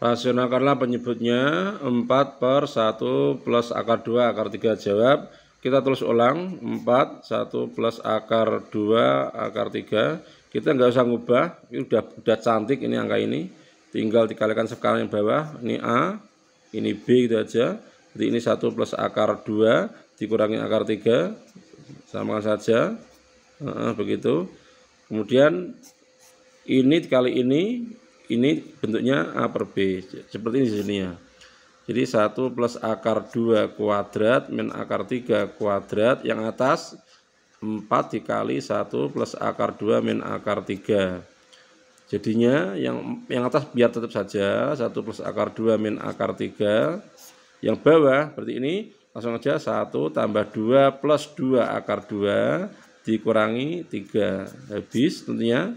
Rasionalkanlah penyebutnya 4 per 1 plus akar 2 akar 3 jawab. Kita tulis ulang 4, 1 plus akar 2 akar 3. Kita nggak usah ngubah, ini udah, udah cantik ini angka ini. Tinggal dikalikan sekarang yang bawah, ini A, ini B gitu aja. Jadi ini 1 plus akar 2 dikurangi akar 3, Sama saja. Nah, begitu. Kemudian ini dikali ini ini bentuknya A per B seperti ini sini ya jadi 1 plus akar 2 kuadrat min akar 3 kuadrat yang atas 4 dikali 1 plus akar 2 min akar 3 jadinya yang yang atas biar tetap saja 1 plus akar 2 min akar 3 yang bawah berarti ini langsung aja 1 tambah 2 plus 2 akar 2 dikurangi 3 habis tentunya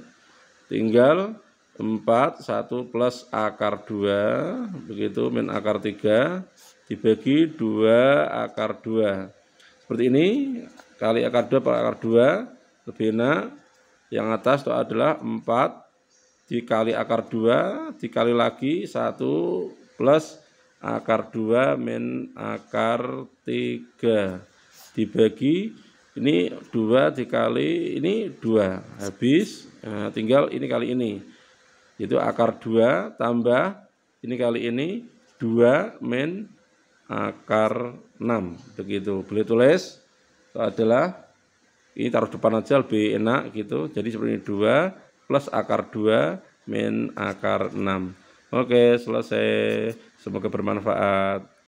tinggal 4 1 plus akar 2 begitu min akar 3 dibagi 2 akar 2 seperti ini kali akar 2 per akar 2 lebih enak yang atas itu adalah 4 dikali akar 2 dikali lagi 1 plus akar 2 min akar 3 dibagi ini 2 dikali ini 2 habis nah, tinggal ini kali ini itu akar 2 tambah ini kali ini 2 min akar 6 begitu boleh tulis itu adalah ini taruh depan aja lebih enak gitu jadi seperti ini 2 plus akar 2 min akar 6 oke selesai semoga bermanfaat